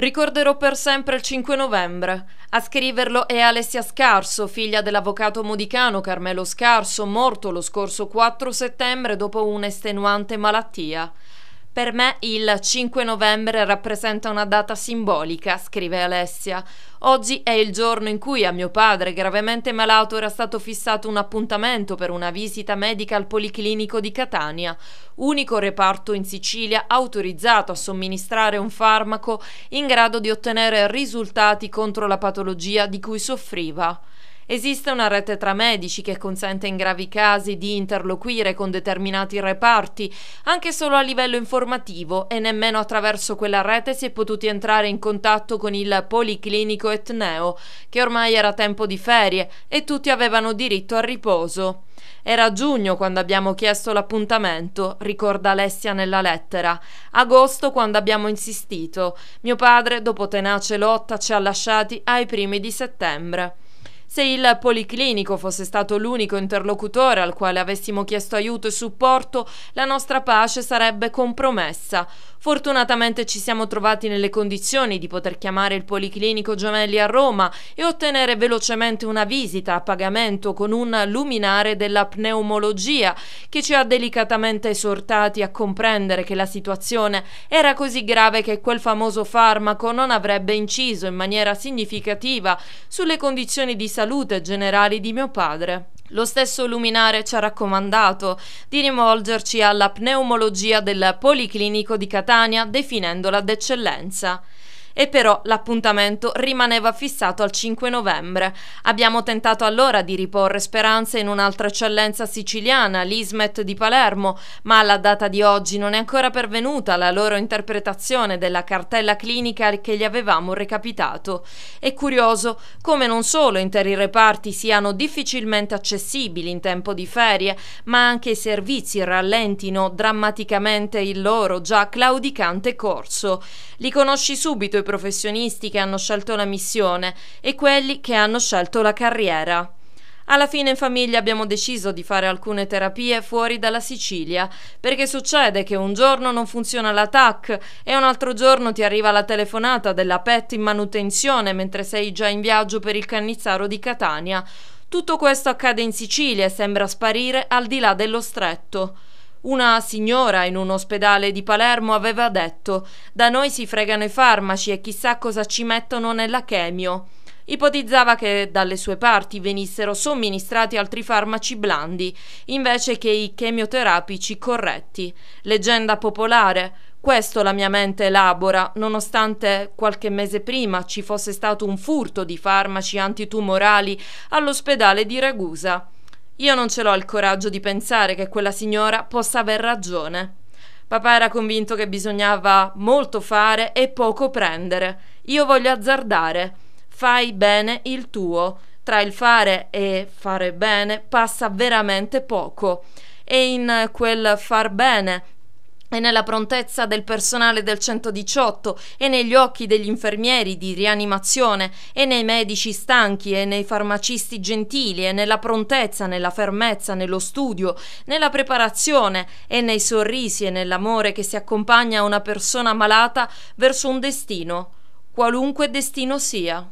Ricorderò per sempre il 5 novembre. A scriverlo è Alessia Scarso, figlia dell'avvocato modicano Carmelo Scarso, morto lo scorso 4 settembre dopo un'estenuante malattia. Per me il 5 novembre rappresenta una data simbolica, scrive Alessia. Oggi è il giorno in cui a mio padre, gravemente malato, era stato fissato un appuntamento per una visita medica al Policlinico di Catania, unico reparto in Sicilia autorizzato a somministrare un farmaco in grado di ottenere risultati contro la patologia di cui soffriva. Esiste una rete tra medici che consente in gravi casi di interloquire con determinati reparti, anche solo a livello informativo, e nemmeno attraverso quella rete si è potuti entrare in contatto con il policlinico etneo, che ormai era tempo di ferie e tutti avevano diritto al riposo. Era giugno quando abbiamo chiesto l'appuntamento, ricorda Alessia nella lettera. Agosto quando abbiamo insistito. Mio padre, dopo tenace lotta, ci ha lasciati ai primi di settembre. Se il Policlinico fosse stato l'unico interlocutore al quale avessimo chiesto aiuto e supporto, la nostra pace sarebbe compromessa. Fortunatamente ci siamo trovati nelle condizioni di poter chiamare il Policlinico Gemelli a Roma e ottenere velocemente una visita a pagamento con un luminare della pneumologia che ci ha delicatamente esortati a comprendere che la situazione era così grave che quel famoso farmaco non avrebbe inciso in maniera significativa sulle condizioni di salute generali di mio padre. Lo stesso luminare ci ha raccomandato di rivolgerci alla pneumologia del Policlinico di Catania definendola d'eccellenza e però l'appuntamento rimaneva fissato al 5 novembre. Abbiamo tentato allora di riporre speranze in un'altra eccellenza siciliana, l'Ismet di Palermo, ma alla data di oggi non è ancora pervenuta la loro interpretazione della cartella clinica che gli avevamo recapitato. È curioso come non solo interi reparti siano difficilmente accessibili in tempo di ferie, ma anche i servizi rallentino drammaticamente il loro già claudicante corso. Li conosci subito i professionisti che hanno scelto la missione e quelli che hanno scelto la carriera. Alla fine in famiglia abbiamo deciso di fare alcune terapie fuori dalla Sicilia, perché succede che un giorno non funziona la TAC e un altro giorno ti arriva la telefonata della PET in manutenzione mentre sei già in viaggio per il Cannizzaro di Catania. Tutto questo accade in Sicilia e sembra sparire al di là dello stretto. Una signora in un ospedale di Palermo aveva detto «Da noi si fregano i farmaci e chissà cosa ci mettono nella chemio». Ipotizzava che dalle sue parti venissero somministrati altri farmaci blandi, invece che i chemioterapici corretti. Leggenda popolare, questo la mia mente elabora, nonostante qualche mese prima ci fosse stato un furto di farmaci antitumorali all'ospedale di Ragusa. Io non ce l'ho il coraggio di pensare che quella signora possa aver ragione. Papà era convinto che bisognava molto fare e poco prendere. Io voglio azzardare. Fai bene il tuo. Tra il fare e fare bene passa veramente poco. E in quel far bene è nella prontezza del personale del 118 e negli occhi degli infermieri di rianimazione e nei medici stanchi e nei farmacisti gentili e nella prontezza, nella fermezza, nello studio, nella preparazione e nei sorrisi e nell'amore che si accompagna a una persona malata verso un destino, qualunque destino sia.